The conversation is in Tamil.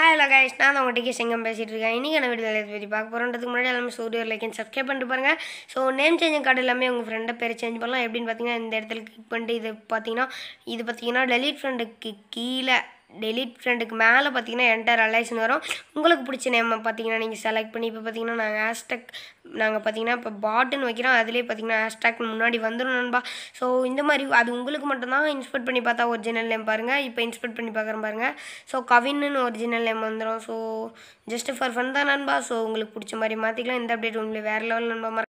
ஹாய் ஹலோ கைஸ் நான் தான் உங்கள்கிட்ட சிங்கம் பேசிகிட்டு இருக்கேன் இன்றைக்கி நான் வீடு பற்றி பார்க்க போகிறோன்றதுக்கு முன்னாடி எல்லாமே சூரியர் லைக் அண்ட் சப்ஸ்கிரைப் பண்ணிட்டு பாருங்கள் ஸோ நேம் சேஞ்சிங் கார்டு எல்லாமே உங்கள் ஃப்ரெண்டை பேர் சேஞ்ச் பண்ணலாம் எப்படின்னு பார்த்தீங்கன்னா இந்த இடத்துல கிளிக் பண்ணிட்டு இது பார்த்தீங்கன்னா இது பார்த்தீங்கன்னா டெலிட் ஃப்ரெண்டுக்கு கீழே டெலிட் ஃப்ரெண்டுக்கு மேலே பார்த்தீங்கன்னா என்டர் அலைஸ்னு வரும் உங்களுக்கு பிடிச்ச நேம் பார்த்தீங்கன்னா நீங்கள் செலக்ட் பண்ணி இப்போ பார்த்தீங்கன்னா நாங்கள் ஹேஷ்டேக் நாங்கள் பார்த்தீங்கன்னா இப்போ பாட்டன் வைக்கிறோம் அதிலே பார்த்தீங்கன்னா ஹேஷ்டேக் முன்னாடி வந்துடும் நண்பா ஸோ இந்த மாதிரி அது உங்களுக்கு மட்டும்தான் இன்ஸ்பெக்ட் பண்ணி பார்த்தா ஒரிஜினல் நேம் பாருங்கள் இப்போ இன்ஸ்பெக்ட் பண்ணி பார்க்குறேன் பாருங்கள் ஸோ கவின்னு ஒரிஜினல் நேம் வந்துடும் ஸோ ஜஸ்ட் ஃபார் ஃபன் தான் நண்பா ஸோ உங்களுக்கு பிடிச்ச மாதிரி மாற்றிக்கலாம் இந்த அப்டேட் உங்களுக்கு வேறு லெவல் நண்பா